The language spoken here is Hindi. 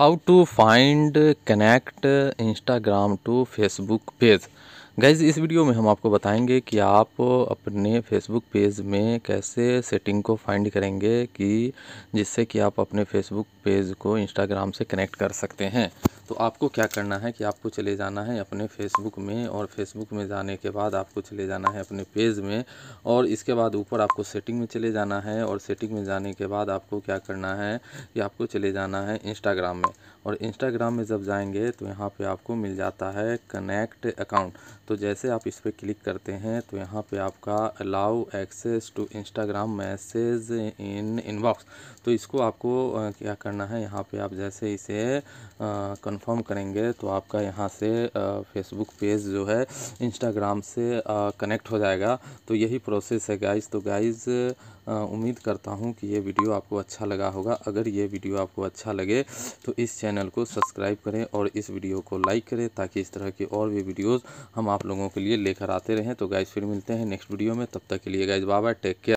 how to find connect Instagram to Facebook page guys इस वीडियो में हम आपको बताएंगे कि आप अपने फेसबुक पेज में कैसे सेटिंग को फाइंड करेंगे कि जिससे कि आप अपने फेसबुक पेज को इंस्टाग्राम से कनेक्ट कर सकते हैं तो आपको क्या करना है कि आपको चले जाना है अपने फेसबुक में और फेसबुक में जाने के बाद आपको चले जाना है अपने पेज में और इसके बाद ऊपर आपको सेटिंग में चले जाना है और सेटिंग में जाने के बाद आपको क्या करना है कि आपको चले जाना है इंस्टाग्राम में और इंस्टाग्राम में जब जाएंगे तो यहाँ पे आपको मिल जाता है कनेक्ट अकाउंट तो जैसे आप इस पर क्लिक करते हैं तो यहाँ पे आपका allow access to Instagram message in inbox तो इसको आपको क्या करना है यहाँ पे आप जैसे इसे आ, कंफर्म करेंगे तो आपका यहाँ से फेसबुक पेज जो है इंस्टाग्राम से कनेक्ट हो जाएगा तो यही प्रोसेस है गाइज़ तो गाइज़ उम्मीद करता हूँ कि ये वीडियो आपको अच्छा लगा होगा अगर ये वीडियो आपको अच्छा लगे तो इस चैनल को सब्सक्राइब करें और इस वीडियो को लाइक करें ताकि इस तरह की और भी वीडियोज़ हम आप लोगों के लिए लेकर आते रहें तो गाइज़ फिर मिलते हैं नेक्स्ट वीडियो में तब तक के लिए गाइज़ बाबा टेक केयर